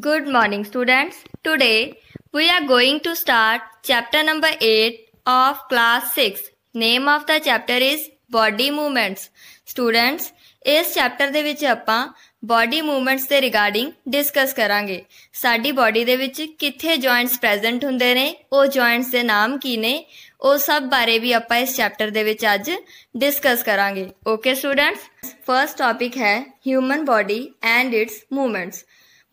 Good morning students. Today we are going to start chapter number 8 of class 6. Name of the chapter is body movements. Students, ਇਸ chapter ਦੇ ਵਿੱਚ ਆਪਾਂ body movements ਦੇ regarding discuss ਕਰਾਂਗੇ ਸਾਡੀ body ਦੇ ਵਿੱਚ ਕਿੱਥੇ ਜੁਆਇੰਟਸ ਪ੍ਰੈਜ਼ੈਂਟ ਹੁੰਦੇ ਨੇ ਉਹ ਜੁਆਇੰਟਸ ਦੇ ਨਾਮ ਕੀ ਨੇ ਉਹ ਸਭ ਬਾਰੇ ਵੀ ਆਪਾਂ ਇਸ ਚੈਪਟਰ ਦੇ ਵਿੱਚ ਅੱਜ ਡਿਸਕਸ ਕਰਾਂਗੇ ਓਕੇ ਸਟੂਡੈਂਟਸ ਫਰਸਟ ਟਾਪਿਕ ਹੈ human body and its movements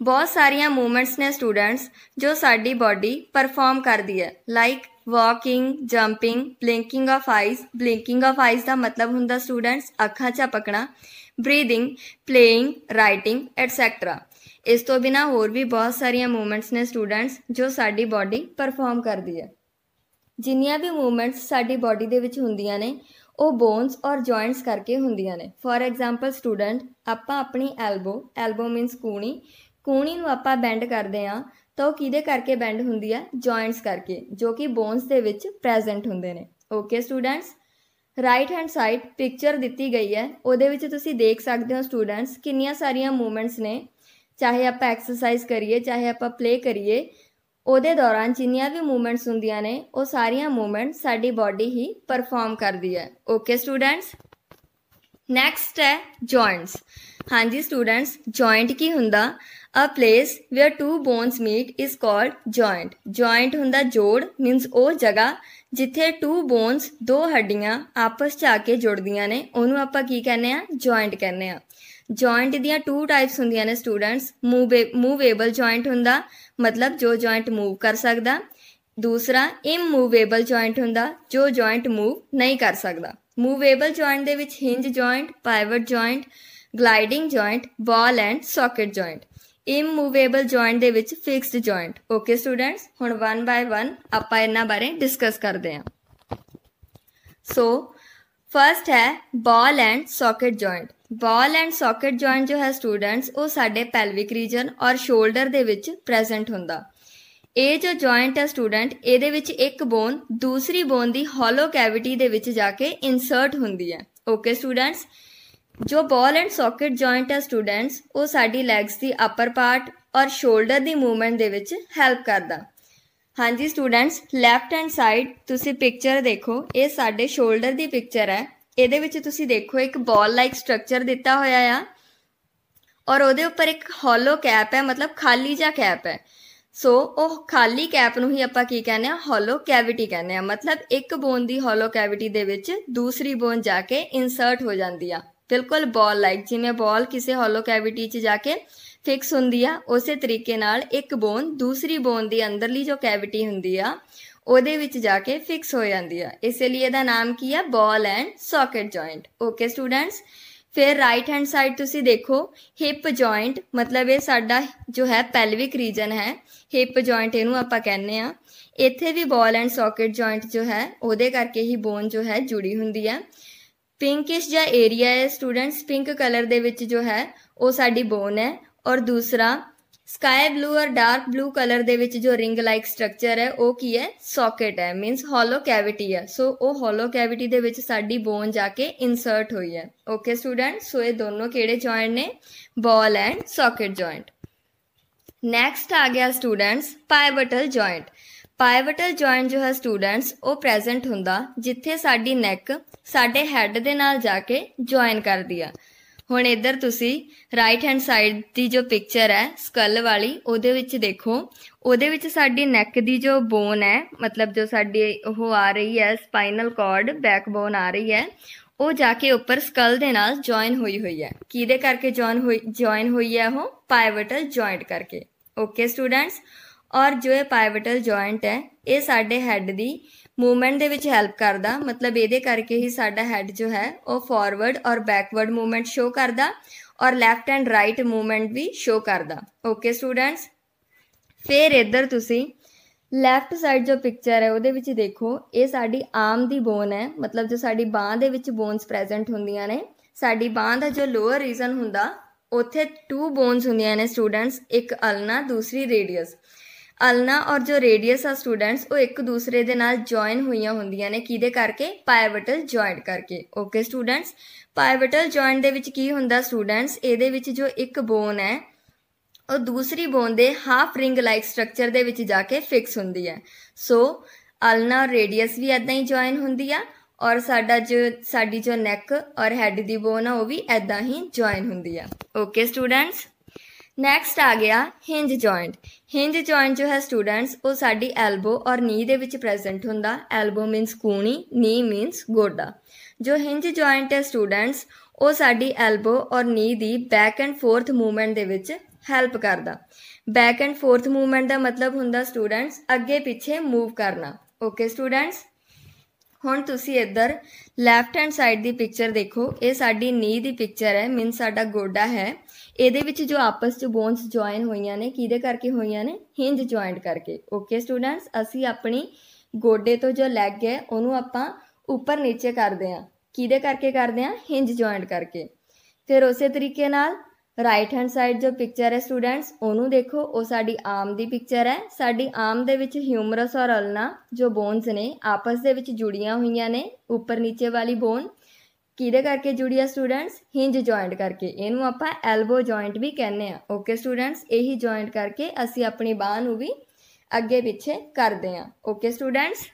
ਬਹੁਤ ਸਾਰੀਆਂ ਮੂਵਮੈਂਟਸ ਨੇ ਸਟੂਡੈਂਟਸ ਜੋ ਸਾਡੀ ਬਾਡੀ ਪਰਫਾਰਮ ਕਰਦੀ ਹੈ like walking jumping blinking of eyes blinking of eyes ਦਾ ਮਤਲਬ ਹੁੰਦਾ ਸਟੂਡੈਂਟਸ ਅੱਖਾਂ ਝਪਕਣਾ ਬਰੀਦਿੰਗ ਪਲੇਇੰਗ ਰਾਈਟਿੰਗ ਐਟਸੈਟਰਾ ਇਸ ਤੋਂ ਬਿਨਾ ਹੋਰ ਵੀ ਬਹੁਤ ਸਾਰੀਆਂ ਮੂਵਮੈਂਟਸ ਨੇ ਸਟੂਡੈਂਟਸ ਜੋ ਸਾਡੀ ਬਾਡੀ ਪਰਫਾਰਮ ਕਰਦੀ ਹੈ ਜਿੰਨੀਆਂ ਵੀ ਮੂਵਮੈਂਟਸ ਸਾਡੀ ਬਾਡੀ ਦੇ ਵਿੱਚ ਹੁੰਦੀਆਂ ਨੇ ਉਹ ਬੋਨਸ ਔਰ ਜੁਆਇੰਟਸ ਕਰਕੇ ਹੁੰਦੀਆਂ ਨੇ ਫੋਰ ਐਗਜ਼ਾਮਪਲ ਸਟੂਡੈਂਟ ਆਪਾਂ ਆਪਣੀ ਐਲਬੋ ਐਲਬੋ ਮੀਨਸ ਕੂਣੀ ਕੂਹਣੀ ਨੂੰ ਆਪਾਂ ਬੈਂਡ ਕਰਦੇ ਆ ਤਾਂ ਉਹ ਕਿਹਦੇ ਕਰਕੇ ਬੈਂਡ ਹੁੰਦੀ ਆ ਜੁਆਇੰਟਸ ਕਰਕੇ ਜੋ ਕਿ ਬੋਨਸ ਦੇ ਵਿੱਚ ਪ੍ਰੈਜ਼ੈਂਟ ਹੁੰਦੇ ਨੇ okay students right hand side picture ਦਿੱਤੀ ਗਈ ਹੈ ਉਹਦੇ ਵਿੱਚ ਤੁਸੀਂ ਦੇਖ ਸਕਦੇ ਹੋ ਸਟੂਡੈਂਟਸ ਕਿੰਨੀਆਂ ਸਾਰੀਆਂ ਮੂਵਮੈਂਟਸ ਨੇ ਚਾਹੇ ਆਪਾਂ ਐਕਸਰਸਾਈਜ਼ ਕਰੀਏ ਚਾਹੇ ਆਪਾਂ ਪਲੇ ਕਰੀਏ ਉਹਦੇ ਦੌਰਾਨ ਜਿੰਨੀਆਂ ਵੀ ਮੂਵਮੈਂਟਸ ਹੁੰਦੀਆਂ ਨੇ ਉਹ ਸਾਰੀਆਂ ਮੂਵਮੈਂਟਸ ਸਾਡੀ ਬਾਡੀ ਹੀ ਪਰਫਾਰਮ ਕਰਦੀ ਹੈ ਓਕੇ ਸਟੂਡੈਂਟਸ ਨੈਕਸਟ ਹੈ ਜੁਆਇੰਟਸ ਹਾਂਜੀ ਸਟੂਡੈਂਟਸ ਜੁਆਇੰਟ ਕੀ ਹੁੰਦਾ a place where two bones meet is called joint joint ਹੁੰਦਾ ਜੋੜ ਮੀਨਸ ਉਹ ਜਗ੍ਹਾ ਜਿੱਥੇ ਟੂ ਬੋਨਸ ਦੋ ਹੱਡੀਆਂ ਆਪਸ 'ਚ ਆ ਕੇ ਜੁੜਦੀਆਂ ਨੇ ਉਹਨੂੰ ਆਪਾਂ ਕੀ ਕਹਿੰਦੇ ਆ ਜੁਆਇੰਟ ਕਹਿੰਦੇ ਆ ਜੁਆਇੰਟ ਦੀਆਂ ਟੂ ਟਾਈਪਸ ਹੁੰਦੀਆਂ ਨੇ ਸਟੂਡੈਂਟਸ ਮੂਵੇਬਲ ਜੁਆਇੰਟ ਹੁੰਦਾ ਮਤਲਬ ਜੋ ਜੁਆਇੰਟ ਮੂਵ ਕਰ ਸਕਦਾ ਦੂਸਰਾ ਇਮੂਵੇਬਲ ਜੁਆਇੰਟ ਹੁੰਦਾ ਜੋ ਜੁਆਇੰਟ ਮੂਵ ਨਹੀਂ ਕਰ ਸਕਦਾ ਮੂਵੇਬਲ ਜੁਆਇੰਟ ਦੇ ਵਿੱਚ hinge joint pivot joint gliding joint ball and socket joint immovable joint ਦੇ ਵਿੱਚ ਫਿਕਸਡ ਜੁਆਇੰਟ ਓਕੇ ਸਟੂਡੈਂਟਸ ਹੁਣ 1 ਬਾਈ 1 ਆਪਾਂ ਇਹਨਾਂ ਬਾਰੇ ਡਿਸਕਸ ਕਰਦੇ ਹਾਂ ਸੋ ਫਰਸਟ ਹੈ ball and socket joint ball and socket joint ਜੋ ਹੈ ਸਟੂਡੈਂਟਸ ਉਹ ਸਾਡੇ ਪੈਲਵਿਕ ਰੀਜਨ ਔਰ ਸ਼ੋਲਡਰ ਦੇ ਵਿੱਚ ਪ੍ਰੈਜ਼ੈਂਟ ਹੁੰਦਾ ਇਹ ਜੋ ਜੁਆਇੰਟ ਹੈ ਸਟੂਡੈਂਟ ਇਹਦੇ ਵਿੱਚ ਇੱਕ ਬੋਨ ਦੂਸਰੀ ਬੋਨ ਦੀ ਹੋਲੋ ਕੈਵਿਟੀ ਦੇ ਵਿੱਚ ਜਾ ਕੇ ਇਨਸਰਟ ਹੁੰਦੀ ਹੈ ਓਕੇ ਸਟੂਡੈਂਟਸ ਜੋ ਬਾਲ ਐਂਡ ਸਾਕਟ ਜੁਆਇੰਟ ਹੈ ਸਟੂਡੈਂਟਸ ਉਹ ਸਾਡੀ ਲੈਗਸ ਦੀ ਅਪਰ ਪਾਰਟ ਔਰ ਸ਼ੋਲਡਰ ਦੀ ਮੂਵਮੈਂਟ ਦੇ ਵਿੱਚ ਹੈਲਪ ਕਰਦਾ ਹਾਂਜੀ ਸਟੂਡੈਂਟਸ ਲੈਫਟ ਹੈਂਡ ਸਾਈਡ ਤੁਸੀਂ ਪਿਕਚਰ ਦੇਖੋ ਇਹ ਸਾਡੇ ਸ਼ੋਲਡਰ ਦੀ ਪਿਕਚਰ ਹੈ ਇਹਦੇ ਵਿੱਚ ਤੁਸੀਂ ਦੇਖੋ ਇੱਕ ਬਾਲ ਲਾਈਕ ਸਟਰਕਚਰ ਦਿੱਤਾ ਹੋਇਆ ਆ ਔਰ ਉਹਦੇ ਉੱਪਰ ਇੱਕ ਹੌਲੋ ਕੈਪ ਹੈ ਮਤਲਬ ਖਾਲੀ ਜਿਹਾ ਕੈਪ ਹੈ ਸੋ ਉਹ ਖਾਲੀ ਕੈਪ ਨੂੰ ਹੀ ਆਪਾਂ ਕੀ ਕਹਿੰਦੇ ਆ ਹੌਲੋ ਕੈਵਿਟੀ ਕਹਿੰਦੇ ਆ ਮਤਲਬ ਇੱਕ ਬੋਨ ਦੀ ਹੌਲੋ ਕੈਵਿਟੀ ਦੇ ਵਿੱਚ ਦੂਸਰੀ ਬੋਨ ਜਾ ਕੇ ਇਨਸਰਟ ਹੋ ਜਾਂਦੀ ਆ ਬਿਲਕੁਲ ਬਾਲ ਲਾਈਕ ਜਿਵੇਂ ਬਾਲ ਕਿਸੇ ਹੋਲੋ ਕੈਵਿਟੀ 'ਚ ਜਾ ਕੇ ਫਿਕਸ ਹੁੰਦੀ ਆ ਉਸੇ ਤਰੀਕੇ ਨਾਲ ਇੱਕ ਬੋਨ ਦੂਸਰੀ ਬੋਨ ਦੀ ਅੰਦਰਲੀ ਜੋ ਕੈਵਿਟੀ ਹੁੰਦੀ ਆ ਉਹਦੇ ਵਿੱਚ ਜਾ ਕੇ ਫਿਕਸ ਹੋ ਜਾਂਦੀ ਆ ਇਸੇ ਲਈ ਇਹਦਾ ਨਾਮ ਕੀ ਆ ball and socket joint okay students ਫਿਰ ਰਾਈਟ ਹੈਂਡ ਸਾਈਡ ਤੁਸੀਂ ਦੇਖੋ ਹਿਪ ਜੁਆਇੰਟ ਮਤਲਬ ਇਹ ਸਾਡਾ ਜੋ ਹੈ ਪੈਲਵਿਕ ਰੀਜਨ ਹੈ ਹਿਪ ਜੁਆਇੰਟ ਇਹਨੂੰ ਆਪਾਂ ਕਹਿੰਦੇ ਆ ਇੱਥੇ ਵੀ ਬਾਲ ਐਂਡ ਸਾਕਟ ਜੁਆਇੰਟ ਜੋ ਹੈ ਉਹਦੇ ਕਰਕੇ ਹੀ ਬੋਨ ਜੋ ਹੈ ਜੁੜੀ ਹੁੰਦੀ ਆ ਪਿੰਕਿਸ਼ ਜਿਹਾ ਏਰੀਆ ਹੈ ਸਟੂਡੈਂਟਸ ਪਿੰਕ ਕਲਰ ਦੇ ਵਿੱਚ ਜੋ ਹੈ ਉਹ ਸਾਡੀ ਬੋਨ ਹੈ ਔਰ ਦੂਸਰਾ ਸਕਾਈ ਬਲੂ ਔਰ ਡਾਰਕ ਬਲੂ ਕਲਰ ਦੇ ਵਿੱਚ ਜੋ ਰਿੰਗ ਲਾਈਕ ਸਟਰਕਚਰ ਹੈ ਉਹ ਕੀ ਹੈ ਸੌਕਟ ਹੈ ਮੀਨਸ ਹੋਲੋ ਕੈਵਿਟੀ ਹੈ ਸੋ ਉਹ ਹੋਲੋ ਕੈਵਿਟੀ ਦੇ ਵਿੱਚ ਸਾਡੀ ਬੋਨ ਜਾ ਕੇ ਇਨਸਰਟ ਹੋਈ ਹੈ ਓਕੇ ਸਟੂਡੈਂਟ ਸੋ ਇਹ ਦੋਨੋਂ ਕਿਹੜੇ ਜੁਆਇੰਟ ਨੇ ball and socket joint next ਆ ਗਿਆ students pivotal joint pivotal joint ਜੋ ਹੈ ਸਟੂਡੈਂਟਸ ਉਹ ਪ੍ਰੈਜ਼ੈਂਟ ਹੁੰਦਾ ਜਿੱਥੇ ਸਾਡੀ ਨੈਕ ਸਾਡੇ ਹੈੱਡ ਦੇ ਨਾਲ ਜਾ ਕੇ ਜੁਆਇਨ ਕਰਦੀ ਆ ਹੁਣ ਇੱਧਰ ਤੁਸੀਂ ਰਾਈਟ ਹੈਂਡ ਸਾਈਡ ਦੀ ਜੋ ਪਿਕਚਰ ਹੈ ਸਕਲ ਵਾਲੀ ਉਹਦੇ ਵਿੱਚ ਦੇਖੋ ਉਹਦੇ ਵਿੱਚ ਸਾਡੀ ਨੈਕ ਦੀ ਜੋ ਬੋਨ ਹੈ ਮਤਲਬ ਜੋ ਸਾਡੀ ਉਹ ਆ ਰਹੀ ਹੈ ਸਪਾਈਨਲ ਕਾਰਡ ਬੈਕਬੋਨ ਆ ਰਹੀ ਹੈ ਉਹ ਜਾ ਕੇ ਉੱਪਰ ਸਕਲ ਦੇ ਨਾਲ ਜੁਆਇਨ ਹੋਈ ਹੋਈ ਹੈ ਕਿਹਦੇ ਕਰਕੇ ਜੁਆਇਨ ਹੋਈ ਜੁਆਇਨ ਹੋਈ ਹੈ ਉਹ ਪਾਈਵਟਲ ਜੁਆਇੰਟ ਕਰਕੇ ਓਕੇ ਸਟੂਡੈਂਟਸ ਔਰ ਜੋ ਇਹ ਪਾਈਵਟਲ ਜੁਆਇੰਟ ਹੈ ਇਹ ਸਾਡੇ ਹੈੱਡ ਦੀ ਮੂਵਮੈਂਟ ਦੇ ਵਿੱਚ ਹੈਲਪ ਕਰਦਾ ਮਤਲਬ ਇਹਦੇ ਕਰਕੇ ਹੀ ਸਾਡਾ ਹੈੱਡ ਜੋ ਹੈ ਉਹ ਫਾਰਵਰਡ ਔਰ ਬੈਕਵਰਡ ਮੂਵਮੈਂਟ ਸ਼ੋ ਕਰਦਾ ਔਰ ਲੈਫਟ ਐਂਡ ਰਾਈਟ ਮੂਵਮੈਂਟ ਵੀ ਸ਼ੋ ਕਰਦਾ ਓਕੇ ਸਟੂਡੈਂਟਸ ਫਿਰ ਇੱਧਰ ਤੁਸੀਂ ਲੈਫਟ ਸਾਈਡ ਜੋ ਪਿਕਚਰ ਹੈ ਉਹਦੇ ਵਿੱਚ ਦੇਖੋ ਇਹ ਸਾਡੀ ਆਰਮ ਦੀ ਬੋਨ ਹੈ ਮਤਲਬ ਜੋ ਸਾਡੀ ਬਾਹ ਦੇ ਵਿੱਚ ਬੋਨਸ ਪ੍ਰੈਜ਼ੈਂਟ ਹੁੰਦੀਆਂ ਨੇ ਸਾਡੀ ਬਾਹ ਦਾ ਜੋ ਲੋਅਰ ਰੀਜਨ ਹੁੰਦਾ ਉੱਥੇ ਟੂ ਬੋਨਸ ਹੁੰਦੀਆਂ ਨੇ ਸਟੂਡੈਂਟਸ ਇੱਕ ਅਲਨਾ ਦੂਸਰੀ ਰੇਡੀਅਸ ਅਲਨਾ ਔਰ ਜੋ ਰੇਡੀਅਸ ਆ ਸਟੂਡੈਂਟਸ ਉਹ ਇੱਕ ਦੂਸਰੇ ਦੇ ਨਾਲ ਜੁਆਇਨ ਹੋਈਆਂ ਹੁੰਦੀਆਂ ਨੇ ਕਿਹਦੇ ਕਰਕੇ ਪਾਈਵਟਲ ਜੁਆਇੰਟ ਕਰਕੇ ਓਕੇ ਸਟੂਡੈਂਟਸ ਪਾਈਵਟਲ ਜੁਆਇੰਟ ਦੇ ਵਿੱਚ ਕੀ ਹੁੰਦਾ ਸਟੂਡੈਂਟਸ ਇਹਦੇ ਵਿੱਚ ਜੋ ਇੱਕ ਬੋਨ ਹੈ ਉਹ ਦੂਸਰੀ ਬੋਨ ਦੇ ਹਾਫ ਰਿੰਗ ਲਾਈਕ ਸਟਰਕਚਰ ਦੇ ਵਿੱਚ ਜਾ ਕੇ ਫਿਕਸ ਹੁੰਦੀ ਹੈ ਸੋ ਅਲਨਾ ਔਰ ਰੇਡੀਅਸ ਵੀ ਐਦਾਂ ਹੀ ਜੁਆਇਨ ਹੁੰਦੀ ਆ ਔਰ ਸਾਡਾ ਜੋ ਸਾਡੀ ਜੋ ਨੈਕ ਔਰ ਹੈਡ ਦੀ ਬੋਨ ਆ ਉਹ ਵੀ ਐਦਾਂ ਹੀ ਜੁਆਇਨ ਹੁੰਦੀ ਆ ਓਕੇ ਸਟੂਡੈਂਟਸ ਨੈਕਸਟ ਆ ਗਿਆ ਹਿੰਜ ਜੁਆਇੰਟ ਹਿੰਜ ਜੁਆਇੰਟ ਜੋ ਹੈ ਸਟੂਡੈਂਟਸ ਉਹ ਸਾਡੀ ਐਲਬੋ ਔਰ ਨੀ ਦੇ ਵਿੱਚ ਪ੍ਰੈਜ਼ੈਂਟ ਹੁੰਦਾ ਐਲਬੋ ਮੀਨਸ ਕੂਣੀ ਨੀ ਮੀਨਸ ਗੋਡਾ ਜੋ ਹਿੰਜ ਜੁਆਇੰਟ ਹੈ ਸਟੂਡੈਂਟਸ ਉਹ ਸਾਡੀ ਐਲਬੋ ਔਰ ਨੀ ਦੀ ਬੈਕ ਐਂਡ ਫੋਰਥ ਮੂਵਮੈਂਟ ਦੇ ਵਿੱਚ ਹੈਲਪ ਕਰਦਾ ਬੈਕ ਐਂਡ ਫੋਰਥ ਮੂਵਮੈਂਟ ਦਾ ਮਤਲਬ ਹੁੰਦਾ ਸਟੂਡੈਂਟਸ ਅੱਗੇ ਪਿੱਛੇ ਮੂਵ ਕਰਨਾ ਓਕੇ ਸਟੂਡੈਂਟਸ ਹੁਣ ਤੁਸੀਂ ਇੱਧਰ ਲੈਫਟ ਹੈਂਡ ਸਾਈਡ ਦੀ ਪਿਕਚਰ ਦੇਖੋ ਇਹ ਸਾਡੀ ਨੀ ਦੀ ਪਿਕਚਰ ਹੈ ਮੀਨ ਸਾਡਾ ਗੋਡਾ ਹੈ ਇਹਦੇ ਵਿੱਚ ਜੋ ਆਪਸ 'ਚ ਬੋਨਸ ਜੁਆਇਨ ਹੋਈਆਂ ਨੇ ਕਿਹਦੇ ਕਰਕੇ ਹੋਈਆਂ ਨੇ ਹਿੰਜ ਜੁਆਇੰਟ ਕਰਕੇ ਓਕੇ ਸਟੂਡੈਂਟਸ ਅਸੀਂ ਆਪਣੀ ਗੋਡੇ ਤੋਂ ਜੋ ਲੈਗ ਹੈ ਉਹਨੂੰ ਆਪਾਂ ਉੱਪਰ ਨੀਚੇ ਕਰਦੇ ਹਾਂ ਕਿਹਦੇ ਕਰਕੇ ਕਰਦੇ ਹਾਂ ਹਿੰਜ ਜੁਆਇੰਟ ਕਰਕੇ ਫਿਰ ਉਸੇ ਤਰੀਕੇ ਨਾਲ ਰਾਈਟ ਹੈਂਡ ਸਾਈਡ ਜੋ ਪਿਕਚਰ ਹੈ ਸਟੂਡੈਂਟਸ ਉਹਨੂੰ ਦੇਖੋ ਉਹ ਸਾਡੀ ਆਮ ਦੀ ਪਿਕਚਰ ਹੈ ਸਾਡੀ ਆਮ ਦੇ ਵਿੱਚ ਹਿਊਮਰਸ ਔਰ ਅਲਨਾ ਜੋ ਬੋਨਸ ਨੇ ਆਪਸ ਦੇ ਵਿੱਚ ਜੁੜੀਆਂ ਹੋਈਆਂ ਨੇ ਉੱਪਰ ਨੀਚੇ ਵਾਲੀ ਬੋਨ ਕਿਹਦੇ ਕਰਕੇ ਜੁੜੀ ਸਟੂਡੈਂਟਸ ਹਿੰਜ ਜੁਆਇੰਟ ਕਰਕੇ ਇਹਨੂੰ ਆਪਾਂ ਐਲਬੋ ਜੁਆਇੰਟ ਵੀ ਕਹਿੰਦੇ ਆ ਓਕੇ ਸਟੂਡੈਂਟਸ ਇਹੀ ਜੁਆਇੰਟ ਕਰਕੇ ਅਸੀਂ ਆਪਣੀ ਬਾਹ ਨੂੰ ਵੀ ਅੱਗੇ ਪਿੱਛੇ ਕਰਦੇ ਆ ਓਕੇ ਸਟੂਡੈਂਟਸ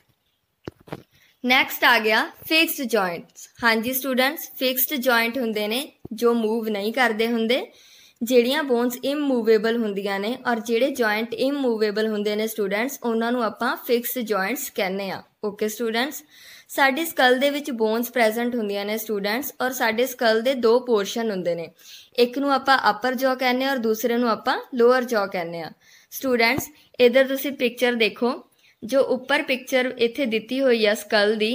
ਨੈਕਸਟ ਆ ਗਿਆ ਫਿਕਸਡ ਜੁਆਇੰਟਸ ਹਾਂਜੀ ਸਟੂਡੈਂਟਸ ਫਿਕਸਡ ਜੁਆਇੰਟ ਹੁੰਦੇ ਨੇ ਜੋ ਮੂਵ ਨਹੀਂ ਕਰਦੇ ਹੁੰਦੇ ਜਿਹੜੀਆਂ ਬੋਨਸ ਇਮੂਵੇਬਲ ਹੁੰਦੀਆਂ ਨੇ ਔਰ ਜਿਹੜੇ ਜੁਆਇੰਟ ਇਮੂਵੇਬਲ ਹੁੰਦੇ ਨੇ ਸਟੂਡੈਂਟਸ ਉਹਨਾਂ ਨੂੰ ਆਪਾਂ ਫਿਕਸਡ ਜੁਆਇੰਟਸ ਕਹਿੰਦੇ ਆ ਓਕੇ ਸਟੂਡੈਂਟਸ ਸਾਡੇ ਸਕਲ ਦੇ ਵਿੱਚ ਬੋਨਸ ਪ੍ਰੈਜ਼ੈਂਟ ਹੁੰਦੀਆਂ ਨੇ ਸਟੂਡੈਂਟਸ ਔਰ ਸਾਡੇ ਸਕਲ ਦੇ ਦੋ ਪੋਰਸ਼ਨ ਹੁੰਦੇ ਨੇ ਇੱਕ ਨੂੰ ਆਪਾਂ ਅਪਰ ਜੋ ਕਹਿੰਦੇ ਆ ਔਰ ਦੂਸਰੇ ਨੂੰ ਆਪਾਂ ਲੋਅਰ ਜੋ ਕਹਿੰਦੇ ਆ ਸਟੂਡੈਂਟਸ ਇਧਰ ਤੁਸੀਂ ਪਿਕਚਰ ਦੇਖੋ ਜੋ ਉੱਪਰ ਪਿਕਚਰ ਇੱਥੇ ਦਿੱਤੀ ਹੋਈ ਆ ਸਕਲ ਦੀ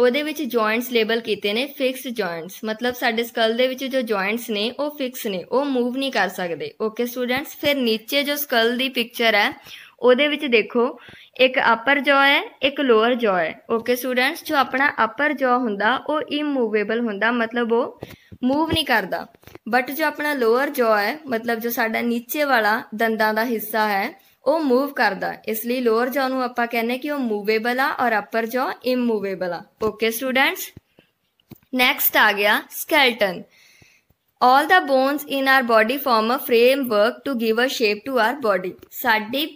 ਉਹਦੇ ਵਿੱਚ ਜੁਆਇੰਟਸ ਲੇਬਲ ਕੀਤੇ ਨੇ ਫਿਕਸਡ ਜੁਆਇੰਟਸ ਮਤਲਬ ਸਾਡੇ ਸਕਲ ਦੇ ਵਿੱਚ ਜੋ ਜੁਆਇੰਟਸ ਨੇ ਉਹ ਫਿਕਸ ਨੇ ਉਹ ਮੂਵ ਨਹੀਂ ਕਰ ਸਕਦੇ ਓਕੇ ਸਟੂਡੈਂਟਸ ਫਿਰ ਨੀਚੇ ਜੋ ਸਕਲ ਦੀ ਪਿਕਚਰ ਹੈ ਉਹਦੇ ਵਿੱਚ ਦੇਖੋ ਇੱਕ ਅਪਰ ਜੋ ਹੈ ਇੱਕ ਲੋਅਰ ਜੋ ਹੈ ਓਕੇ ਸਟੂਡੈਂਟਸ ਜੋ ਆਪਣਾ ਅਪਰ ਜੋ ਹੁੰਦਾ ਉਹ ਇਮੂਵੇਬਲ ਹੁੰਦਾ ਮਤਲਬ ਉਹ ਮੂਵ ਨਹੀਂ ਕਰਦਾ ਬਟ ਜੋ ਆਪਣਾ ਲੋਅਰ ਜੋ ਹੈ ਮਤਲਬ ਜੋ ਸਾਡਾ ਨੀਚੇ ਵਾਲਾ ਦੰਦਾਂ ਦਾ ਹਿੱਸਾ ਹੈ ਉਹ ਮੂਵ ਕਰਦਾ ਇਸ ਲਈ ਲੋਅਰ ਜੌ ਨੂੰ ਆਪਾਂ ਕਹਿੰਦੇ ਕਿ ਉਹ ਮੂਵੇਬਲ ਆ ਔਰ ਅਪਰ ਜੌ ਇਮੂਵੇਬਲ ਆ ਓਕੇ ਸਟੂਡੈਂਟਸ ਨੈਕਸਟ ਆ ਗਿਆ skeleton all the bones in our body form a framework to give a shape to our body ਸਾਡੀ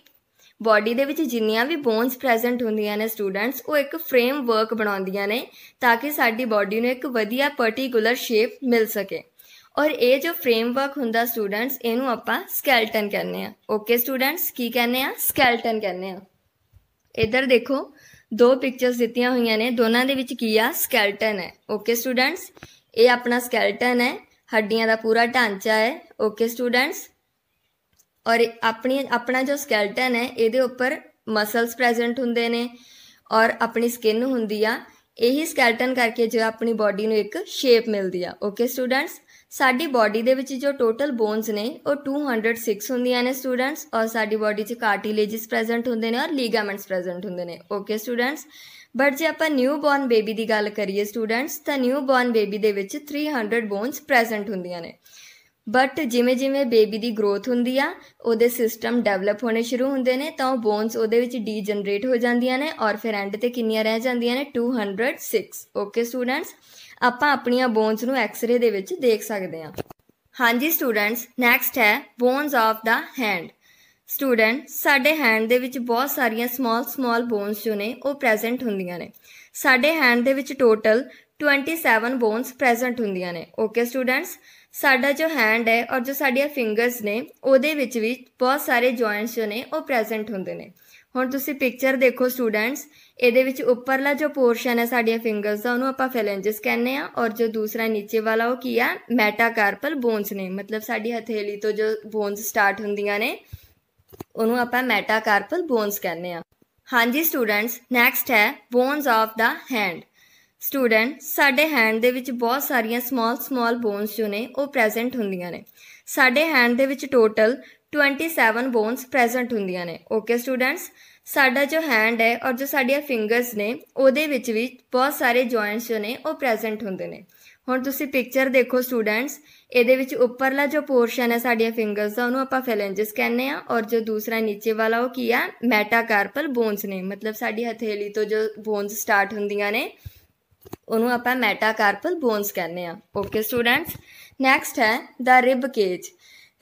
ਬਾਡੀ ਦੇ ਵਿੱਚ ਜਿੰਨੀਆਂ ਵੀ ਬੋਨਸ ਪ੍ਰੈਜ਼ੈਂਟ ਹੁੰਦੀਆਂ ਨੇ ਸਟੂਡੈਂਟਸ ਉਹ ਇੱਕ ਫਰੇਮਵਰਕ ਬਣਾਉਂਦੀਆਂ ਨੇ ਤਾਂ ਕਿ ਸਾਡੀ ਬਾਡੀ ਨੂੰ ਇੱਕ ਵਧੀਆ ਪਾਰਟਿਕੂਲਰ ਸ਼ੇਪ ਮਿਲ ਸਕੇ ਔਰ ਇਹ ਜੋ ਫਰੇਮਵਰਕ ਹੁੰਦਾ ਸਟੂਡੈਂਟਸ ਇਹਨੂੰ ਆਪਾਂ ਸਕੈਲਟਨ ਕਹਿੰਦੇ ਆ ਓਕੇ ਸਟੂਡੈਂਟਸ ਕੀ ਕਹਿੰਦੇ ਆ ਸਕੈਲਟਨ ਕਹਿੰਦੇ ਆ ਇਧਰ ਦੇਖੋ ਦੋ ਪਿਕਚਰਸ ਦਿੱਤੀਆਂ ਹੋਈਆਂ ਨੇ ਦੋਨਾਂ ਦੇ ਵਿੱਚ ਕੀ ਆ ਸਕੈਲਟਨ ਹੈ ਓਕੇ ਸਟੂਡੈਂਟਸ ਇਹ ਆਪਣਾ ਸਕੈਲਟਨ ਹੈ ਹੱਡੀਆਂ ਦਾ ਪੂਰਾ ਢਾਂਚਾ ਹੈ ਓਕੇ ਸਟੂਡੈਂਟਸ ਔਰ ਆਪਣੀ ਆਪਣਾ ਜੋ ਸਕੈਲਟਨ ਹੈ ਇਹਦੇ ਉੱਪਰ ਮਸਲਸ ਪ੍ਰੈਜ਼ੈਂਟ ਹੁੰਦੇ ਨੇ ਔਰ ਆਪਣੀ ਸਕਿਨ ਹੁੰਦੀ ਆ ਇਹੀ ਸਕੈਲਟਨ ਕਰਕੇ ਜੋ ਆਪਣੀ ਬਾਡੀ ਨੂੰ ਇੱਕ ਸ਼ੇਪ ਮਿਲਦੀ ਆ ਓਕੇ ਸਟੂਡੈਂਟਸ ਸਾਡੀ ਬਾਡੀ ਦੇ ਵਿੱਚ ਜੋ ਟੋਟਲ ਬੋਨਸ ਨੇ ਉਹ 206 ਹੁੰਦੀਆਂ ਨੇ ਸਟੂਡੈਂਟਸ ਔਰ ਸਾਡੀ ਬਾਡੀ 'ਚ ਕਾਰਟੀਲੇਜਸ ਪ੍ਰੈਜ਼ੈਂਟ ਹੁੰਦੇ ਨੇ ਔਰ ਲੀਗਾਮੈਂਟਸ ਪ੍ਰੈਜ਼ੈਂਟ ਹੁੰਦੇ ਨੇ ਓਕੇ ਸਟੂਡੈਂਟਸ ਬਟ ਜੇ ਆਪਾਂ ਨਿਊ ਬੋਰਨ ਬੇਬੀ ਦੀ ਗੱਲ ਕਰੀਏ ਸਟੂਡੈਂਟਸ ਤਾਂ ਨਿਊ ਬੋਰਨ ਬੇਬੀ ਦੇ ਵਿੱਚ 300 ਬੋਨਸ ਪ੍ਰੈਜ਼ੈਂਟ ਹੁੰਦੀਆਂ ਨੇ ਬਟ ਜਿਵੇਂ ਜਿਵੇਂ ਬੇਬੀ ਦੀ ਗਰੋਥ ਹੁੰਦੀ ਆ ਉਹਦੇ ਸਿਸਟਮ ਡਿਵੈਲਪ ਹੋਣੇ ਸ਼ੁਰੂ ਹੁੰਦੇ ਨੇ ਤਾਂ ਉਹ ਬੋਨਸ ਉਹਦੇ ਵਿੱਚ ਡੀਜਨਰੇਟ ਹੋ ਜਾਂਦੀਆਂ ਨੇ ਔਰ ਫਿਰ ਐਂਡ ਤੇ ਕਿੰਨੀਆਂ ਰਹਿ ਜਾਂਦੀਆਂ ਨੇ 206 ਓਕੇ ਸਟੂਡੈਂਟਸ ਆਪਾਂ ਆਪਣੀਆਂ ਬੋਨਸ ਨੂੰ ਐਕਸ-ਰੇ ਦੇ ਵਿੱਚ ਦੇਖ ਸਕਦੇ ਹਾਂ ਹਾਂਜੀ ਸਟੂਡੈਂਟਸ ਨੈਕਸਟ ਹੈ bones of the hand student ਸਾਡੇ ਹੈਂਡ ਦੇ ਵਿੱਚ ਬਹੁਤ ਸਾਰੀਆਂ ਸਮਾਲ ਸਮਾਲ ਬੋਨਸ ਜੋ ਨੇ ਉਹ ਪ੍ਰੈਜ਼ੈਂਟ ਹੁੰਦੀਆਂ ਨੇ ਸਾਡੇ ਹੈਂਡ ਦੇ ਵਿੱਚ ਟੋਟਲ 27 ਬੋਨਸ ਪ੍ਰੈਜ਼ੈਂਟ ਹੁੰਦੀਆਂ ਨੇ ਓਕੇ ਸਟੂਡੈਂਟਸ ਸਾਡਾ ਜੋ ਹੈਂਡ ਹੈ ਔਰ ਜੋ ਸਾਡੀਆਂ ਫਿੰਗਰਸ ਨੇ ਉਹਦੇ ਵਿੱਚ ਵੀ ਬਹੁਤ ਸਾਰੇ ਜੁਆਇੰਟਸ ਜੋ ਨੇ ਉਹ ਪ੍ਰੈਜ਼ੈਂਟ ਹੁੰਦੇ ਨੇ ਹੁਣ ਤੁਸੀਂ ਪਿਕਚਰ ਦੇਖੋ ਸਟੂਡੈਂਟਸ ਇਹਦੇ ਵਿੱਚ ਉੱਪਰਲਾ ਜੋ ਪੋਰਸ਼ਨ ਹੈ ਸਾਡੀਆਂ ਫਿੰਗਰਸ ਦਾ ਉਹਨੂੰ ਆਪਾਂ ਫੈਲੈਂਜਸ ਕਹਿੰਦੇ ਆ ਔਰ ਜੋ ਦੂਸਰਾ ਨੀਚੇ ਵਾਲਾ ਉਹ ਕੀ ਆ ਮੈਟਾਕਾਰਪਲ ਬੋਨਸ ਨੇ ਮਤਲਬ ਸਾਡੀ ਹਥੇਲੀ ਤੋਂ ਜੋ ਬੋਨਸ ਸਟਾਰਟ ਹੁੰਦੀਆਂ ਨੇ ਉਹਨੂੰ ਆਪਾਂ ਮੈਟਾਕਾਰਪਲ ਬੋਨਸ ਕਹਿੰਦੇ ਆ ਹਾਂਜੀ ਸਟੂਡੈਂਟਸ ਨੈਕਸਟ ਹੈ bones of the hand student ਸਾਡੇ ਹੈਂਡ ਦੇ ਵਿੱਚ ਬਹੁਤ ਸਾਰੀਆਂ ਸਮਾਲ ਸਮਾਲ ਬੋਨਸ ਜੋ ਨੇ ਉਹ ਪ੍ਰੈਜ਼ੈਂਟ ਹੁੰਦੀਆਂ ਨੇ ਸਾਡੇ ਹੈਂਡ ਦੇ ਵਿੱਚ ਟੋਟਲ 27 ਬੋਨਸ ਪ੍ਰੈਜ਼ੈਂਟ ਹੁੰਦੀਆਂ ਨੇ ਓਕੇ ਸਟੂਡੈਂਟਸ ਸਾਡਾ ਜੋ ਹੈਂਡ ਹੈ ਔਰ ਜੋ ਸਾਡੀਆਂ ਫਿੰਗਰਸ ਨੇ ਉਹਦੇ ਵਿੱਚ ਵੀ ਬਹੁਤ ਸਾਰੇ ਜੁਆਇੰਟਸ ਜੋ ਨੇ ਉਹ ਪ੍ਰੈਜ਼ੈਂਟ ਹੁੰਦੇ ਨੇ ਹੁਣ ਤੁਸੀਂ ਪਿਕਚਰ ਦੇਖੋ ਸਟੂਡੈਂਟਸ ਇਹਦੇ ਵਿੱਚ ਉੱਪਰਲਾ ਜੋ ਪੋਰਸ਼ਨ ਹੈ ਸਾਡੀਆਂ ਫਿੰਗਰਸ ਦਾ ਉਹਨੂੰ ਆਪਾਂ ਫੈਲੈਂਜਸ ਕਹਿੰਦੇ ਆ ਔਰ ਜੋ ਦੂਸਰਾ ਨੀਚੇ ਵਾਲਾ ਉਹ ਕੀ ਆ ਮੈਟਾਕਾਰਪਲ ਬੋਨਸ ਨੇ ਮਤਲਬ ਸਾਡੀ ਹਥੇਲੀ ਤੋਂ ਜੋ ਬੋਨਸ ਸਟਾਰਟ ਹੁੰਦੀਆਂ ਨੇ ਉਹਨੂੰ ਆਪਾਂ ਮੈਟਾਕਾਰਪਲ ਬੋਨਸ ਕਹਿੰਦੇ ਆ ਓਕੇ ਸਟੂਡੈਂਟਸ ਨੈਕਸਟ ਹੈ the rib cage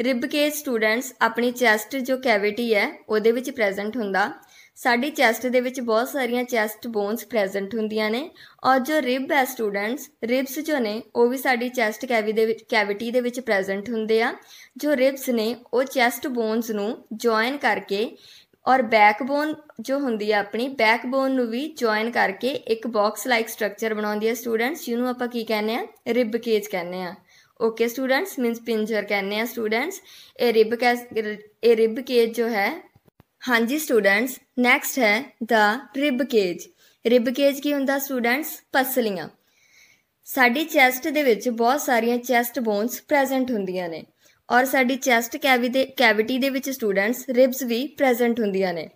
rib cage students ਆਪਣੀ ਚੈਸਟ ਜੋ ਕੈਵਿਟੀ ਹੈ ਉਹਦੇ ਵਿੱਚ ਪ੍ਰੈਜ਼ੈਂਟ ਹੁੰਦਾ ਸਾਡੀ ਚੈਸਟ ਦੇ ਵਿੱਚ ਬਹੁਤ ਸਾਰੀਆਂ ਚੈਸਟ ਬੋਨਸ ਪ੍ਰੈਜ਼ੈਂਟ ਹੁੰਦੀਆਂ ਨੇ ਔਰ ਜੋ ਰਿਬ ਹੈ ਸਟੂਡੈਂਟਸ ਰਿਬਸ ਜੋ ਨੇ ਉਹ ਵੀ ਸਾਡੀ ਚੈਸਟ ਕੈਵੀ ਦੇ ਵਿੱਚ ਕੈਵਿਟੀ ਦੇ ਵਿੱਚ ਪ੍ਰੈਜ਼ੈਂਟ ਹੁੰਦੇ ਆ ਜੋ ਰਿਬਸ ਨੇ ਉਹ ਚੈਸਟ ਬੋਨਸ ਨੂੰ ਜੁਆਇਨ ਕਰਕੇ ਔਰ ਬੈਕਬੋਨ ਜੋ ਹੁੰਦੀ ਆ ਆਪਣੀ ਬੈਕਬੋਨ ਨੂੰ ਵੀ ਜੁਆਇਨ ਕਰਕੇ ਇੱਕ ਬਾਕਸ ਲਾਈਕ ਸਟਰਕਚਰ ਬਣਾਉਂਦੀ ਆ ਸਟੂਡੈਂਟਸ ਜਿਹਨੂੰ ਆਪਾਂ ਕੀ ਕਹਿੰਦੇ ਆ ਰਿਬ ਕੇਜ ਕਹਿੰਦੇ ਆ ਓਕੇ ਸਟੂਡੈਂਟਸ ਮੀਨਸ ਪਿੰਜਰ ਕਹਿੰਦੇ ਆ ਸਟੂਡੈਂਟਸ ਇਹ ਰਿਬ ਇਹ ਰਿਬ ਕੇਜ ਜੋ ਹੈ ਹਾਂਜੀ ਸਟੂਡੈਂਟਸ ਨੈਕਸਟ ਹੈ the rib cage rib cage ਕੀ ਹੁੰਦਾ ਸਟੂਡੈਂਟਸ ਪਸਲੀਆਂ ਸਾਡੀ ਚੈਸਟ ਦੇ ਵਿੱਚ ਬਹੁਤ ਸਾਰੀਆਂ ਚੈਸਟ ਬੋਨਸ ਪ੍ਰੈਜ਼ੈਂਟ ਹੁੰਦੀਆਂ ਨੇ ਔਰ ਸਾਡੀ ਚੈਸਟ ਕੈਵਿਟੀ ਦੇ ਵਿੱਚ ਸਟੂਡੈਂਟਸ ਰਿਬਸ ਵੀ ਪ੍ਰੈਜ਼ੈਂਟ ਹੁੰਦੀਆਂ ਨੇ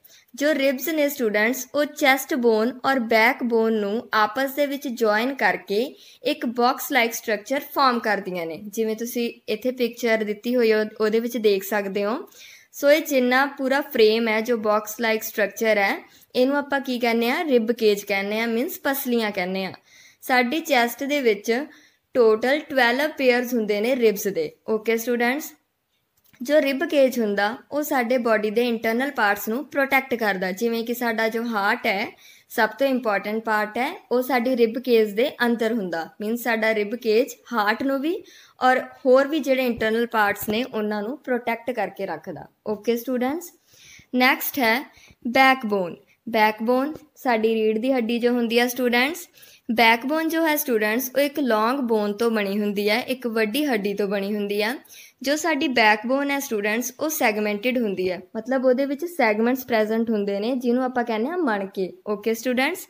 ਜੋ ਰਿਬਸ ਨੇ ਸਟੂਡੈਂਟਸ ਉਹ ਚੈਸਟ ਬੋਨ ਔਰ ਬੈਕ ਬੋਨ ਨੂੰ ਆਪਸ ਦੇ ਵਿੱਚ ਜੁਆਇਨ ਕਰਕੇ ਇੱਕ ਬਾਕਸ ਲਾਈਕ ਸਟਰਕਚਰ ਫਾਰਮ ਕਰਦੀਆਂ ਨੇ ਜਿਵੇਂ ਤੁਸੀਂ ਇੱਥੇ ਪਿਕਚਰ ਦਿੱਤੀ ਹੋਈ ਉਹਦੇ ਵਿੱਚ ਦੇਖ ਸਕਦੇ ਹੋ ਸੋ ਇਹ ਚਿੰਨਾ ਪੂਰਾ ਫਰੇਮ ਹੈ ਜੋ ਬਾਕਸ ਲਾਈਕ ਸਟਰਕਚਰ ਹੈ ਇਹਨੂੰ ਆਪਾਂ ਕੀ ਕਹਿੰਦੇ ਆ ਰਿਬ ਕੇਜ ਕਹਿੰਦੇ ਆ ਮੀਨਸ ਪਸਲੀਆਂ ਕਹਿੰਦੇ ਆ ਸਾਡੀ ਚੈਸਟ ਦੇ ਵਿੱਚ ਟੋਟਲ 12 ਪੇਅਰਸ ਹੁੰਦੇ ਨੇ ਰਿਬਸ ਦੇ ਓਕੇ ਸਟੂਡੈਂਟਸ ਜੋ ਰਿਬ ਕੇਜ ਹੁੰਦਾ ਉਹ ਸਾਡੇ ਬਾਡੀ ਦੇ ਇੰਟਰਨਲ ਪਾਰਟਸ ਨੂੰ ਪ੍ਰੋਟੈਕਟ ਕਰਦਾ ਜਿਵੇਂ ਕਿ ਸਾਡਾ ਜੋ ਹਾਰਟ ਹੈ ਸਭ ਤੋਂ ਇੰਪੋਰਟੈਂਟ ਪਾਰਟ ਹੈ ਉਹ ਸਾਡੀ ਰਿਬ ਕੇਜ ਦੇ ਅੰਦਰ ਹੁੰਦਾ ਮੀਨਸ ਸਾਡਾ ਰਿਬ ਕੇਜ ਹਾਰਟ ਨੂੰ ਵੀ ਔਰ ਹੋਰ ਵੀ ਜਿਹੜੇ ਇੰਟਰਨਲ ਪਾਰਟਸ ਨੇ ਉਹਨਾਂ ਨੂੰ ਪ੍ਰੋਟੈਕਟ ਕਰਕੇ ਰੱਖਦਾ ਓਕੇ ਸਟੂਡੈਂਟਸ ਨੈਕਸਟ ਹੈ ਬੈਕਬੋਨ ਬੈਕਬੋਨ ਸਾਡੀ ਰੀੜ ਦੀ ਹੱਡੀ ਜੋ ਹੁੰਦੀ ਹੈ ਸਟੂਡੈਂਟਸ ਬੈਕਬੋਨ ਜੋ ਹੈ ਸਟੂਡੈਂਟਸ ਉਹ ਇੱਕ ਲੌਂਗ ਬੋਨ ਤੋਂ ਬਣੀ ਹੁੰਦੀ ਹੈ ਇੱਕ ਵੱਡੀ ਹੱਡੀ ਤੋਂ ਬਣੀ ਹੁੰਦੀ ਹੈ ਜੋ ਸਾਡੀ ਬੈਕਬੋਨ ਹੈ ਸਟੂਡੈਂਟਸ ਉਹ ਸੈਗਮੈਂਟਡ ਹੁੰਦੀ ਹੈ ਮਤਲਬ ਉਹਦੇ ਵਿੱਚ ਸੈਗਮੈਂਟਸ ਪ੍ਰੈਜ਼ੈਂਟ ਹੁੰਦੇ ਨੇ ਜਿਹਨੂੰ ਆਪਾਂ ਕਹਿੰਦੇ ਆ ਮਣਕੇ ਓਕੇ ਸਟੂਡੈਂਟਸ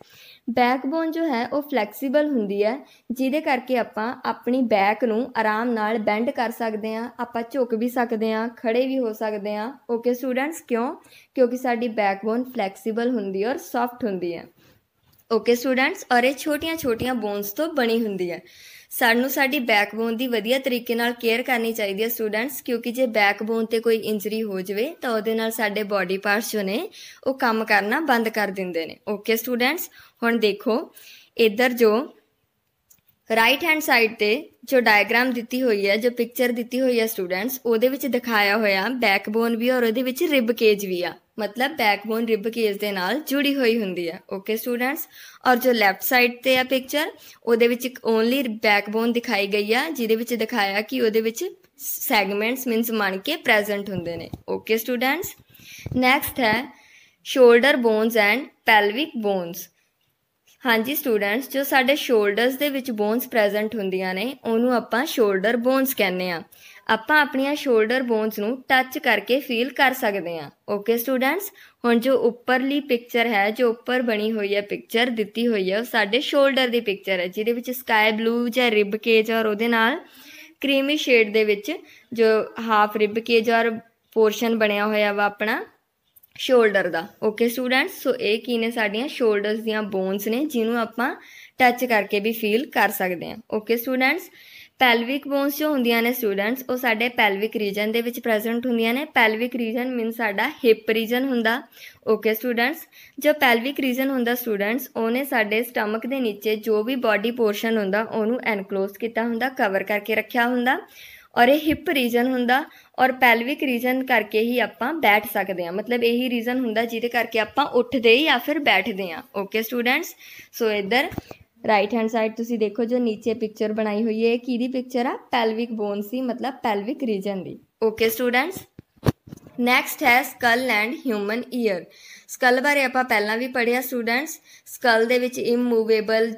ਬੈਕਬੋਨ ਜੋ ਹੈ ਉਹ ਫਲੈਕਸੀਬਲ ਹੁੰਦੀ ਹੈ ਜਿਹਦੇ ਕਰਕੇ ਆਪਾਂ ਆਪਣੀ ਬੈਕ ਨੂੰ ਆਰਾਮ ਨਾਲ ਬੈਂਡ ਕਰ ਸਕਦੇ ਆ ਆਪਾਂ ਝੁਕ ਵੀ ਸਕਦੇ ਆ ਖੜੇ ਵੀ ਹੋ ਸਕਦੇ ਆ ਓਕੇ ਸਟੂਡੈਂਟਸ ਕਿਉਂ ਕਿਉਂਕਿ ਸਾਡੀ ਬੈਕਬੋਨ ਫਲੈਕਸੀਬਲ ਹੁੰਦੀ ਔਰ ਸੌਫਟ ਹੁੰਦੀ ਹੈ ਓਕੇ ਸਟੂਡੈਂਟਸ ਔਰ ਇਹ ਛੋਟੀਆਂ-ਛੋਟੀਆਂ ਬੋਨਸ ਤੋਂ ਬਣੀ ਹੁੰਦੀ ਹੈ ਸਾਨੂੰ ਸਾਡੀ ਬੈਕਬੋਨ ਦੀ ਵਧੀਆ ਤਰੀਕੇ ਨਾਲ ਕੇਅਰ ਕਰਨੀ ਚਾਹੀਦੀ ਹੈ ਸਟੂਡੈਂਟਸ ਕਿਉਂਕਿ ਜੇ ਬੈਕਬੋਨ ਤੇ ਕੋਈ ਇੰਜਰੀ ਹੋ ਜਵੇ ਤਾਂ ਉਹਦੇ ਨਾਲ ਸਾਡੇ ਬਾਡੀ ਪਾਰਟਸ ਜੋ ਨੇ ਉਹ ਕੰਮ ਕਰਨਾ ਬੰਦ ਕਰ ਦਿੰਦੇ ਨੇ ਓਕੇ ਸਟੂਡੈਂਟਸ ਹੁਣ ਦੇਖੋ ਇੱਧਰ ਜੋ ਰਾਈਟ ਹੈਂਡ ਸਾਈਡ ਤੇ ਜੋ ਡਾਇਗਰਾਮ ਦਿੱਤੀ ਹੋਈ ਹੈ ਜੋ ਪਿਕਚਰ ਦਿੱਤੀ ਹੋਈ ਹੈ ਸਟੂਡੈਂਟਸ ਉਹਦੇ ਵਿੱਚ ਦਿਖਾਇਆ ਹੋਇਆ ਬੈਕਬੋਨ ਵੀ ਔਰ ਉਹਦੇ ਵਿੱਚ ਰਿਬ ਕੇਜ ਵੀ ਆ ਮਤਲਬ ਬੈਕਬੋਨ ਰਿਬ ਕੇਸ ਦੇ ਨਾਲ ਜੁੜੀ ਹੋਈ ਹੁੰਦੀ ਹੈ ਓਕੇ ਸਟੂਡੈਂਟਸ ਔਰ ਜੋ ਲੈਫਟ ਸਾਈਡ ਤੇ ਆ ਪਿਕਚਰ ਉਹਦੇ ਵਿੱਚ ਇੱਕ ਓਨਲੀ ਬੈਕਬੋਨ ਦਿਖਾਈ ਗਈ ਆ ਜਿਹਦੇ ਵਿੱਚ ਦਿਖਾਇਆ ਕਿ ਉਹਦੇ ਵਿੱਚ ਸੈਗਮੈਂਟਸ ਮੀਨਸ ਕੇ ਪ੍ਰੈਜ਼ੈਂਟ ਹੁੰਦੇ ਨੇ ਓਕੇ ਸਟੂਡੈਂਟਸ ਨੈਕਸਟ ਹੈ shoulder bones and pelvic bones ਹਾਂਜੀ ਸਟੂਡੈਂਟਸ ਜੋ ਸਾਡੇ ਸ਼ੋਲਡਰਸ ਦੇ ਵਿੱਚ ਬੋਨਸ ਪ੍ਰੈਜ਼ੈਂਟ ਹੁੰਦੀਆਂ ਨੇ ਉਹਨੂੰ ਆਪਾਂ ਸ਼ੋਲਡਰ ਬੋਨਸ ਕਹਿੰਦੇ ਆ ਆਪਾਂ ਆਪਣੀਆਂ ਸ਼ੋਲਡਰ ਬੋਨਸ ਨੂੰ ਟੱਚ ਕਰਕੇ ਫੀਲ ਕਰ ਸਕਦੇ ਹਾਂ ਓਕੇ ਸਟੂਡੈਂਟਸ ਹੁਣ ਜੋ ਉੱਪਰਲੀ ਪਿਕਚਰ ਹੈ ਜੋ ਉੱਪਰ ਬਣੀ ਹੋਈ ਹੈ ਪਿਕਚਰ ਦਿੱਤੀ ਹੋਈ ਹੈ ਉਹ ਸਾਡੇ ਸ਼ੋਲਡਰ ਦੀ ਪਿਕਚਰ ਹੈ ਜਿਹਦੇ ਵਿੱਚ ਸਕਾਈ ਬਲੂ ਜਾਂ ਰਿਬ ਕੇਜ ਔਰ ਉਹਦੇ ਨਾਲ ਕ੍ਰੀਮੀ ਸ਼ੇਡ ਦੇ ਵਿੱਚ ਜੋ ਹਾਫ ਰਿਬ ਕੇਜ ਔਰ ਪੋਰਸ਼ਨ ਬਣਿਆ ਹੋਇਆ ਵਾ ਆਪਣਾ ਸ਼ੋਲਡਰ ਦਾ ਓਕੇ ਸਟੂਡੈਂਟਸ ਸੋ ਇਹ ਕੀ ਨੇ ਸਾਡੀਆਂ ਸ਼ੋਲਡਰਸ ਦੀਆਂ ਬੋਨਸ ਨੇ ਜਿਹਨੂੰ ਆਪਾਂ ਟੱਚ ਕਰਕੇ ਵੀ ਫੀਲ ਕਰ ਸਕਦੇ ਹਾਂ ਓਕੇ ਸਟੂਡੈਂਟਸ ਪੈਲਵਿਕ ਬੋਨਸ ਜੋ ਹੁੰਦੀਆਂ ਨੇ ਸਟੂਡੈਂਟਸ ਉਹ ਸਾਡੇ ਪੈਲਵਿਕ ਰੀਜਨ ਦੇ ਵਿੱਚ ਪ੍ਰੈਜ਼ੈਂਟ ਹੁੰਦੀਆਂ ਨੇ ਪੈਲਵਿਕ ਰੀਜਨ ਮੀਨ ਸਾਡਾ ਹਿਪ ਰੀਜਨ ਹੁੰਦਾ ਓਕੇ ਸਟੂਡੈਂਟਸ ਜੋ ਪੈਲਵਿਕ ਰੀਜਨ ਹੁੰਦਾ ਸਟੂਡੈਂਟਸ ਉਹਨੇ ਸਾਡੇ ਸਟਮਕ ਦੇ ਨੀਚੇ ਜੋ ਵੀ ਬਾਡੀ ਪੋਰਸ਼ਨ ਹੁੰਦਾ ਉਹਨੂੰ ਐਨਕਲੋਜ਼ ਕੀਤਾ ਹੁੰਦਾ ਕਵਰ ਕਰਕੇ ਰੱਖਿਆ ਹੁੰਦਾ ਔਰ ਇਹ ਹਿਪ ਰੀਜਨ ਹੁੰਦਾ ਔਰ ਪੈਲਵਿਕ ਰੀਜਨ ਕਰਕੇ ਹੀ ਆਪਾਂ ਬੈਠ ਸਕਦੇ ਆ ਮਤਲਬ ਇਹੀ ਰੀਜਨ ਹੁੰਦਾ ਜਿਹਦੇ ਕਰਕੇ ਆਪਾਂ ਉੱਠਦੇ ਜਾਂ ਫਿਰ ਬੈਠਦੇ ਆ ਓਕੇ ਸਟੂਡੈਂਟਸ ਸੋ ਇਧਰ ਰਾਈਟ ਹੈਂਡ ਸਾਈਡ ਤੁਸੀਂ ਦੇਖੋ ਜੋ ਨੀਚੇ ਪਿਕਚਰ ਬਣਾਈ ਹੋਈ ਹੈ ਇਹ ਕਿਹਦੀ ਪਿਕਚਰ ਆ ਪੈਲਵਿਕ ਬੋਨ ਸੀ ਮਤਲਬ ਪੈਲਵਿਕ ਰੀਜਨ ਦੀ ਓਕੇ ਸਟੂਡੈਂਟਸ ਨੈਕਸਟ ਹੈ ਸਕਲ ਐਂਡ ਹਿਊਮਨ ਈਅਰ ਸਕਲ ਬਾਰੇ ਆਪਾਂ ਪਹਿਲਾਂ ਵੀ ਪੜਿਆ ਸਟੂਡੈਂਟਸ ਸਕਲ ਦੇ ਵਿੱਚ ਇਮੂਵੇਬਲ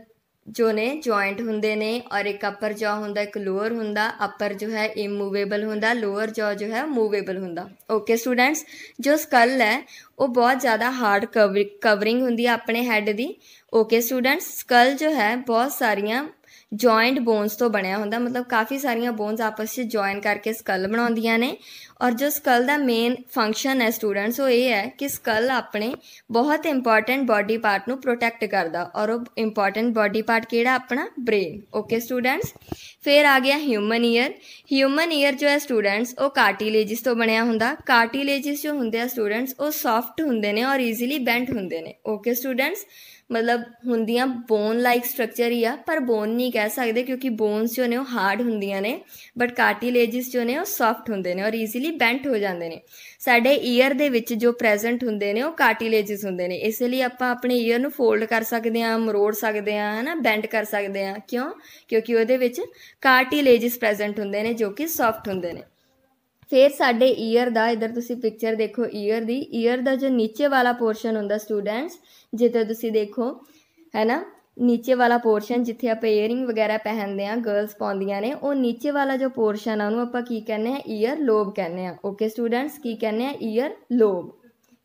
ਜੋ ਨੇ ਜੁਆਇੰਟ ਹੁੰਦੇ ਨੇ ਔਰ ਇੱਕ ਅਪਰ ਜੋ ਹੁੰਦਾ ਇੱਕ ਲੋਅਰ ਹੁੰਦਾ ਅਪਰ ਜੋ ਹੈ ਇਮੂਵੇਬਲ ਹੁੰਦਾ ਲੋਅਰ ਜੋ ਜੋ ਹੈ ਮੂਵੇਬਲ ਹੁੰਦਾ ਓਕੇ ਸਟੂਡੈਂਟਸ ਜੋ ਸਕਲ ਹੈ ਉਹ ਬਹੁਤ ਜ਼ਿਆਦਾ ਹਾਰਡ ਕਵਰਿੰਗ ਹੁੰਦੀ ਹੈ ਆਪਣੇ ਹੈੱਡ ਦੀ ਓਕੇ ਸਟੂਡੈਂਟਸ ਸਕਲ ਜੋ ਹੈ ਬਹੁਤ ਸਾਰੀਆਂ ਜੁਆਇੰਟ ਬੋਨਸ ਤੋਂ ਬਣਿਆ ਹੁੰਦਾ ਮਤਲਬ ਕਾਫੀ ਸਾਰੀਆਂ ਬੋਨਸ ਆਪਸ ਵਿੱਚ ਜੁਆਇਨ ਕਰਕੇ ਸਕਲ ਬਣਾਉਂਦੀਆਂ ਨੇ ਔਰ ਜੋ ਸਕਲ ਦਾ ਮੇਨ ਫੰਕਸ਼ਨ ਹੈ ਸਟੂਡੈਂਟਸ ਉਹ ਇਹ ਹੈ ਕਿ ਸਕਲ ਆਪਣੇ ਬਹੁਤ ਇੰਪੋਰਟੈਂਟ ਬਾਡੀ ਪਾਰਟ ਨੂੰ ਪ੍ਰੋਟੈਕਟ ਕਰਦਾ ਔਰ ਉਹ ਇੰਪੋਰਟੈਂਟ ਬਾਡੀ ਪਾਰਟ ਕਿਹੜਾ ਆਪਣਾ ਬ੍ਰੇਨ ਓਕੇ ਸਟੂਡੈਂਟਸ ਫਿਰ ਆ ਗਿਆ ਹਿਊਮਨ ਈਅਰ ਹਿਊਮਨ ਈਅਰ ਜੋ ਹੈ ਸਟੂਡੈਂਟਸ ਉਹ ਕਾਰਟੀਲੇਜਸ ਤੋਂ ਬਣਿਆ ਹੁੰਦਾ ਕਾਰਟੀਲੇਜਸ ਜੋ ਹੁੰਦੇ ਆ ਸਟੂਡੈਂਟਸ ਉਹ ਸੌਫਟ ਹੁੰਦੇ ਨੇ ਔਰ ਈਜ਼ੀਲੀ ਬੈਂਟ ਹੁੰਦੇ ਨੇ ਓਕੇ ਸਟੂਡੈਂਟਸ ਮਤਲਬ ਹੁੰਦੀਆਂ ਬੋਨ ਲਾਈਕ ਸਟਰਕਚਰ ਹੀ ਆ ਪਰ ਬੋਨ ਨਹੀਂ ਕਹਿ ਸਕਦੇ ਕਿਉਂਕਿ ਬੋਨਸ ਜੋ ਨੇ ਉਹ ਹਾਰਡ ਹੁੰਦੀਆਂ ਨੇ ਬਟ ਕਾਰਟੀਲੇਜਸ ਜੋ ਨੇ ਉਹ ਸੌਫਟ ਹੁੰਦੇ ਨੇ ਔਰ ਈਜ਼ੀਲੀ ਈਜ਼ੀਲੀ ਬੈਂਟ ਹੋ ਜਾਂਦੇ ਨੇ ਸਾਡੇ ਈਅਰ ਦੇ ਵਿੱਚ ਜੋ ਪ੍ਰੈਜ਼ੈਂਟ ਹੁੰਦੇ ਨੇ ਉਹ ਕਾਰਟਿਲੇਜਸ ਹੁੰਦੇ ਨੇ ਇਸ ਲਈ ਆਪਾਂ ਆਪਣੇ ਈਅਰ ਨੂੰ ਫੋਲਡ ਕਰ ਸਕਦੇ ਆ ਮਰੋੜ ਸਕਦੇ ਆ ਹਨਾ ਬੈਂਟ ਕਰ ਸਕਦੇ ਆ ਕਿਉਂ ਕਿਉਂਕਿ ਉਹਦੇ ਵਿੱਚ ਕਾਰਟਿਲੇਜਸ ਪ੍ਰੈਜ਼ੈਂਟ ਹੁੰਦੇ ਨੇ ਜੋ ਕਿ ਸੌਫਟ ਹੁੰਦੇ ਨੇ ਫਿਰ ਸਾਡੇ ਈਅਰ ਦਾ ਇਧਰ ਤੁਸੀਂ ਪਿਕਚਰ ਦੇਖੋ ਈਅਰ ਦੀ ਈਅਰ ਦਾ ਜੋ ਨੀਚੇ ਵਾਲਾ ਪੋਰਸ਼ਨ ਹੁੰਦਾ ਸਟੂਡੈਂਟਸ ਜਿੱਥੇ ਤੁਸੀਂ ਦੇਖੋ ਹੈਨਾ ਨੀਚੇ ਵਾਲਾ ਪੋਰਸ਼ਨ ਜਿੱਥੇ ਆਪਾਂ 이어ਰਿੰਗ ਵਗੈਰਾ ਪਹਿਨਦੇ ਆ ਗਰਲਸ ਪਾਉਂਦੀਆਂ ਨੇ ਉਹ ਨੀਚੇ ਵਾਲਾ ਜੋ ਪੋਰਸ਼ਨ ਆ ਉਹਨੂੰ ਆਪਾਂ ਕੀ ਕਹਿੰਦੇ ਆ 이어 ਲੋਬ ਕਹਿੰਦੇ ਆ ਓਕੇ ਸਟੂਡੈਂਟਸ ਕੀ ਕਹਿੰਦੇ ਆ 이어 ਲੋਬ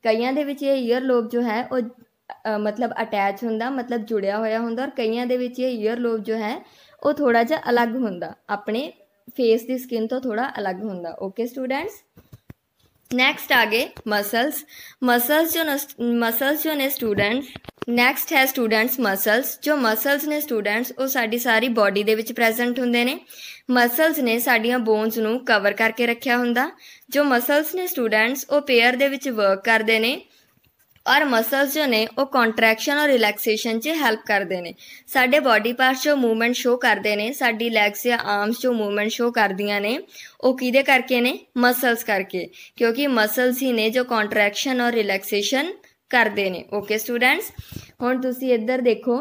ਕਈਆਂ ਦੇ ਵਿੱਚ ਇਹ 이어 ਲੋਬ ਜੋ ਹੈ ਉਹ ਮਤਲਬ ਅਟੈਚ ਹੁੰਦਾ ਮਤਲਬ ਜੁੜਿਆ ਹੋਇਆ ਹੁੰਦਾ ਔਰ ਕਈਆਂ ਦੇ ਵਿੱਚ ਇਹ 이어 ਲੋਬ ਜੋ ਹੈ ਉਹ ਥੋੜਾ ਜਿਹਾ ਅਲੱਗ ਹੁੰਦਾ ਆਪਣੇ ਫੇਸ ਦੀ ਸਕਿਨ ਤੋਂ ਥੋੜਾ ਅਲੱਗ ਹੁੰਦਾ ਓਕੇ ਸਟੂਡੈਂਟਸ ਨੈਕਸਟ ਆਗੇ ਮਸਲਸ ਮਸਲਸ ਜੋ ਮਸਲਸ जो ने स्टूडेंट्स ਨੈਕਸਟ ਹੈ ਸਟੂਡੈਂਟਸ ਮਸਲਸ ਜੋ ਮਸਲਸ ਨੇ ਸਟੂਡੈਂਟਸ ਉਹ ਸਾਡੀ ਸਾਰੀ ਬਾਡੀ ਦੇ ਵਿੱਚ ਪ੍ਰੈਜ਼ੈਂਟ ਹੁੰਦੇ ਨੇ ਮਸਲਸ ਨੇ ਸਾਡੀਆਂ ਬੋਨਸ ਨੂੰ ਕਵਰ ਕਰਕੇ ਰੱਖਿਆ ਹੁੰਦਾ ਜੋ ਮਸਲਸ ਨੇ ਸਟੂਡੈਂਟਸ ਉਹ ਪੇਅਰ ਦੇ ਵਿੱਚ ਵਰਕ ਕਰਦੇ ਨੇ ਔਰ ਮਸਲਸ ਜੋ ਨੇ ਉਹ ਕੰਟਰੈਕਸ਼ਨ ਔਰ ਰਿਲੈਕਸੇਸ਼ਨ 'ਚ ਹੈਲਪ ਕਰਦੇ ਨੇ ਸਾਡੇ ਬਾਡੀ ਪਾਰਟਸ ਜੋ ਮੂਵਮੈਂਟ ਸ਼ੋ ਕਰਦੇ ਨੇ ਸਾਡੀ ਲੈਗਸ ਜਾਂ ਆਰਮਸ ਜੋ ਮੂਵਮੈਂਟ ਸ਼ੋ ਕਰਦੀਆਂ ਨੇ ਉਹ ਕਿਹਦੇ ਕਰਕੇ ਨੇ ਮਸਲਸ ਕਰਕੇ ਕਿਉਂਕਿ ਮਸਲਸ ਹੀ ਨੇ ਜੋ ਕੰਟਰੈਕਸ਼ਨ ਔਰ ਰਿਲੈਕਸੇਸ਼ਨ ਕਰਦੇ ਨੇ ਓਕੇ ਸਟੂਡੈਂਟਸ ਹੁਣ ਤੁਸੀਂ ਇੱਧਰ ਦੇਖੋ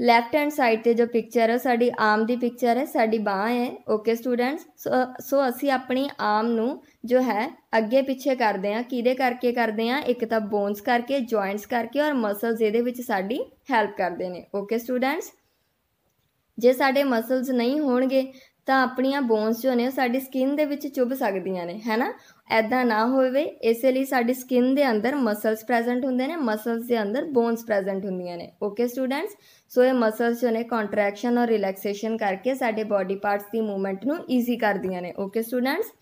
ਲੈਫਟ ਹੈਂਡ ਸਾਈਡ ਤੇ ਜੋ ਪਿਕਚਰ ਹੈ ਸਾਡੀ ਆਮ ਦੀ ਪਿਕਚਰ ਹੈ ਸਾਡੀ ਬਾਹ ਹੈ ਓਕੇ ਸਟੂਡੈਂਟਸ ਸੋ ਅਸੀਂ ਆਪਣੀ ਆਮ ਨੂੰ ਜੋ ਹੈ ਅੱਗੇ ਪਿੱਛੇ ਕਰਦੇ ਆ ਕਿਹਦੇ ਕਰਕੇ ਕਰਦੇ ਆ ਇੱਕ ਤਾਂ ਬੋਨਸ ਕਰਕੇ ਜੁਆਇੰਟਸ ਕਰਕੇ ਔਰ ਮਸਲਸ ਇਹਦੇ ਵਿੱਚ ਸਾਡੀ ਹੈਲਪ ਕਰਦੇ ਨੇ ਓਕੇ ਸਟੂਡੈਂਟਸ ਜੇ ਸਾਡੇ ਮਸਲਸ ਨਹੀਂ ਹੋਣਗੇ ਤਾਂ ਆਪਣੀਆਂ ਬੋਨਸ ਜੋ ਨੇ ਸਾਡੀ ਸਕਿਨ ਦੇ ਵਿੱਚ ਚੁਭ ਸਕਦੀਆਂ ਨੇ ਹੈਨਾ ਐਦਾਂ ਨਾ ਹੋਵੇ ਇਸੇ ਲਈ ਸਾਡੀ ਸਕਿਨ ਦੇ ਅੰਦਰ ਮਸਲਸ ਪ੍ਰੈਜ਼ੈਂਟ ਹੁੰਦੇ ਨੇ ਮਸਲਸ ਦੇ ਅੰਦਰ ਬੋਨਸ ਪ੍ਰੈਜ਼ੈਂਟ ਹੁੰਦੀਆਂ ਨੇ ਓਕੇ ਸਟੂਡੈਂਟਸ ਸੋ ਇਹ ਮਸਲਸ ਜੋ ਨੇ ਕੰਟਰੈਕਸ਼ਨ ਔਰ ਰਿਲੈਕਸੇਸ਼ਨ ਕਰਕੇ ਸਾਡੇ ਬਾਡੀ ਪਾਰਟਸ ਦੀ ਮੂਵਮੈਂਟ ਨੂੰ ਈਜ਼ੀ ਕਰਦੀਆਂ ਨੇ ਓਕੇ ਸਟੂਡੈਂਟਸ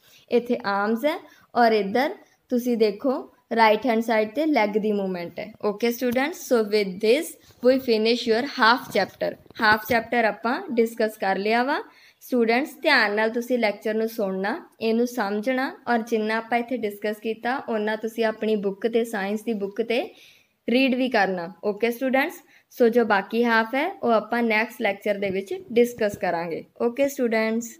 ਇੱਥੇ ਆਰਮਸ ਹੈ ਔਰ ਇੱਧਰ ਤੁਸੀਂ ਦੇਖੋ ਰਾਈਟ ਹੈਂਡ ਸਾਈਡ ਤੇ ਲੈਗ ਦੀ ਮੂਵਮੈਂਟ ਹੈ okay students so with this we finish your half chapter half chapter ਆਪਾਂ ਡਿਸਕਸ ਕਰ ਲਿਆ ਵਾ ਸਟੂਡੈਂਟਸ ਧਿਆਨ ਨਾਲ ਤੁਸੀਂ ਲੈਕਚਰ ਨੂੰ ਸੁਣਨਾ ਇਹਨੂੰ ਸਮਝਣਾ ਔਰ ਜਿੰਨਾ ਆਪਾਂ ਇੱਥੇ ਡਿਸਕਸ ਕੀਤਾ ਉਹਨਾਂ ਤੁਸੀਂ ਆਪਣੀ ਬੁੱਕ ਤੇ ਸਾਇੰਸ ਦੀ ਬੁੱਕ ਤੇ ਰੀਡ ਵੀ ਕਰਨਾ ਓਕੇ ਸਟੂਡੈਂਟਸ ਸੋ ਜੋ ਬਾਕੀ ਹਾਫ ਹੈ ਉਹ ਆਪਾਂ ਨੈਕਸਟ ਲੈਕਚਰ ਦੇ ਵਿੱਚ ਡਿਸਕਸ ਕਰਾਂਗੇ ਓਕੇ ਸਟੂਡੈਂਟਸ